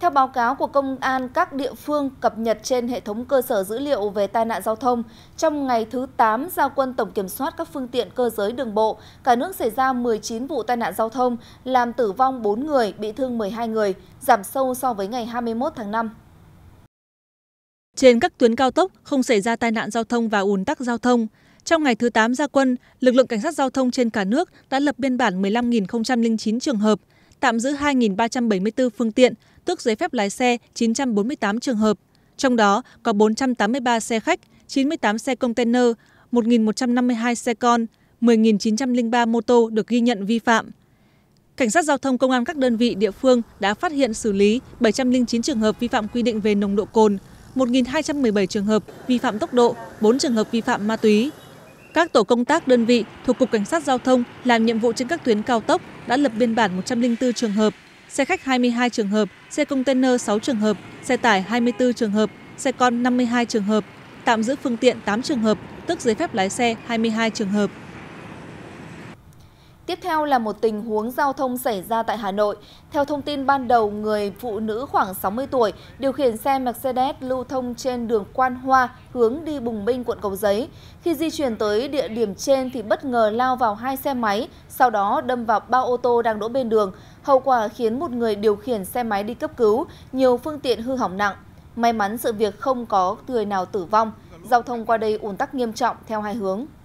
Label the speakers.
Speaker 1: Theo báo cáo của Công an các địa phương cập nhật trên hệ thống cơ sở dữ liệu về tai nạn giao thông, trong ngày thứ 8 giao quân tổng kiểm soát các phương tiện cơ giới đường bộ, cả nước xảy ra 19 vụ tai nạn giao thông, làm tử vong 4 người, bị thương 12 người, giảm sâu so với
Speaker 2: ngày 21 tháng 5. Trên các tuyến cao tốc không xảy ra tai nạn giao thông và ùn tắc giao thông. Trong ngày thứ 8 gia quân, lực lượng cảnh sát giao thông trên cả nước đã lập biên bản 15.009 trường hợp, tạm giữ 2.374 phương tiện tước giấy phép lái xe 948 trường hợp trong đó có 483 xe khách 98 xe container 1.152 xe con 10.903 mô tô được ghi nhận vi phạm cảnh sát giao thông công an các đơn vị địa phương đã phát hiện xử lý 709 trường hợp vi phạm quy định về nồng độ cồn, 1.217 trường hợp vi phạm tốc độ, 4 trường hợp vi phạm ma túy các tổ công tác đơn vị thuộc cục cảnh sát giao thông làm nhiệm vụ trên các tuyến cao tốc đã lập biên bản một trăm linh bốn trường hợp xe khách hai mươi hai trường hợp xe container sáu trường hợp xe tải hai mươi bốn trường hợp xe con năm mươi hai trường hợp tạm giữ phương tiện tám trường hợp tức giấy phép lái xe hai mươi hai trường hợp Tiếp
Speaker 1: theo là một tình huống giao thông xảy ra tại Hà Nội. Theo thông tin ban đầu, người phụ nữ khoảng 60 tuổi điều khiển xe Mercedes lưu thông trên đường Quan Hoa hướng đi Bùng Binh, quận Cầu Giấy. Khi di chuyển tới địa điểm trên thì bất ngờ lao vào hai xe máy, sau đó đâm vào ba ô tô đang đỗ bên đường. Hậu quả khiến một người điều khiển xe máy đi cấp cứu, nhiều phương tiện hư hỏng nặng. May mắn sự việc không có người nào tử vong. Giao thông qua đây ùn tắc nghiêm trọng theo hai hướng.